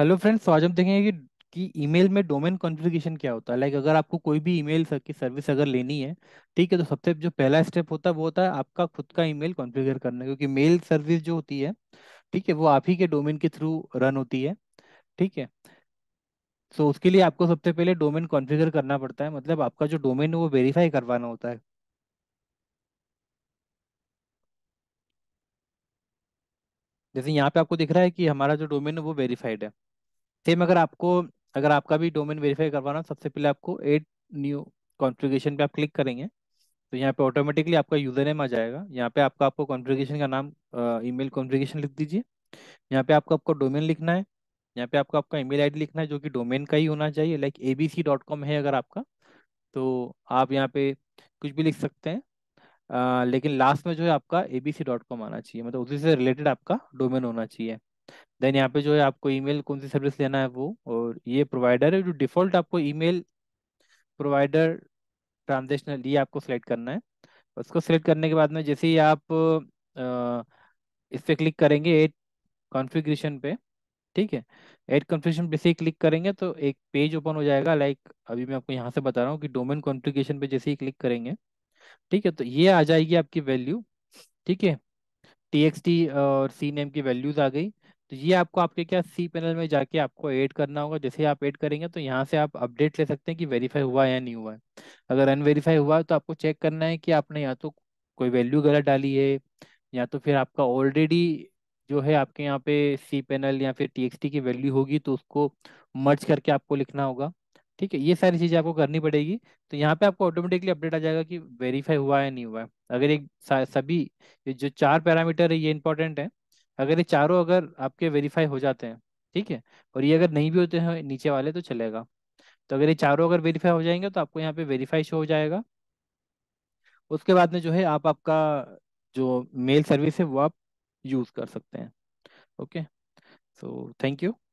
hello तो friends आज हम देखेंगे कि कि ईमेल में डोमेन कॉन्फ़िगरेशन क्या होता है लाइक अगर आपको कोई भी ईमेल की सर्विस अगर लेनी है ठीक है तो सबसे जो पहला स्टेप होता है वो होता है आपका खुद का ईमेल कॉन्फ़िगर करना क्योंकि मेल सर्विस जो होती है ठीक है वो आप ही के डोमेन के थ्रू रन होती है ठीक है सो उसके लिए आपको सबसे पहले डोमेन कॉन्फ़िगर करना पड़ता है मतलब आपका जो डोमेन है वो वेरीफाई करवाना होता है जैसे यहाँ पे आपको दिख रहा है कि हमारा जो डोमेन है वो वेरीफाइड है सेम अगर आपको अगर आपका भी डोमेन वेरीफाई करवाना सबसे पहले आपको एड न्यू कॉन्फ़िगरेशन पे आप क्लिक करेंगे तो यहाँ पे ऑटोमेटिकली आपका यूज़र नेम आ जाएगा यहाँ पे आपका आपको कॉन्फ़िगरेशन का नाम ईमेल कॉन्फ़िगरेशन लिख दीजिए यहाँ पे आपको आपका डोमेन लिखना है यहाँ पे आपको आपका ईमेल आईडी लिखना है जो कि डोमेन का ही होना चाहिए like A B C dot com है अगर आपका तो आप यहाँ पे कुछ भी लिख सकते हैं आ, लेकिन लास्ट में जो है आपका A B C dot com आना चाहिए मतलब उसी से रिलेटेड आपका डोमेन होना चाहिए देन यहाँ पे जो है आपको ईमेल कौन सी सर्विस लेना है वो और ये प्रोवाइडर है जो डिफॉल्ट आपको ईमेल प्रोवाइडर ट्रांजेक्शनल ये आपको सेलेक्ट करना है उसको सेलेक्ट करने के बाद में जैसे ही आप इस पर क्लिक करेंगे एट कॉन्फ़िगरेशन पे ठीक है एट कॉन्फ़िगरेशन पे से ही क्लिक करेंगे तो एक पेज ओपन हो जाएगा लाइक अभी मैं आपको यहाँ से बता रहा हूँ कि डोमेन कॉन्फ़िगरेशन पे जैसे ही क्लिक करेंगे ठीक है तो ये आ जाएगी आपकी वैल्यू ठीक है टी एक्स टी और सी नेम की वैल्यूज आ गई तो ये आपको आपके क्या सी पैनल में जाके आपको ऐड करना होगा जैसे आप ऐड करेंगे तो यहाँ से आप अपडेट ले सकते हैं कि वेरीफाई हुआ है या नहीं हुआ है अगर अनवेरीफाई हुआ है तो आपको चेक करना है कि आपने या तो कोई वैल्यू गलत डाली है या तो फिर आपका ऑलरेडी जो है आपके यहाँ पे सी पैनल या फिर टी की वैल्यू होगी तो उसको मर्ज करके आपको लिखना होगा ठीक है ये सारी चीज़ें आपको करनी पड़ेगी तो यहाँ पे आपको ऑटोमेटिकली अपडेट आ जाएगा कि वेरीफाई हुआ है नहीं हुआ है अगर एक सभी जो चार पैरामीटर है ये इंपॉर्टेंट है अगर ये चारों अगर आपके वेरीफाई हो जाते हैं ठीक है और ये अगर नहीं भी होते हैं नीचे वाले तो चलेगा तो अगर ये चारों अगर वेरीफाई हो जाएंगे तो आपको यहाँ पे वेरीफाई शो हो जाएगा उसके बाद में जो है आप आपका जो मेल सर्विस है वो आप यूज़ कर सकते हैं ओके सो थैंक यू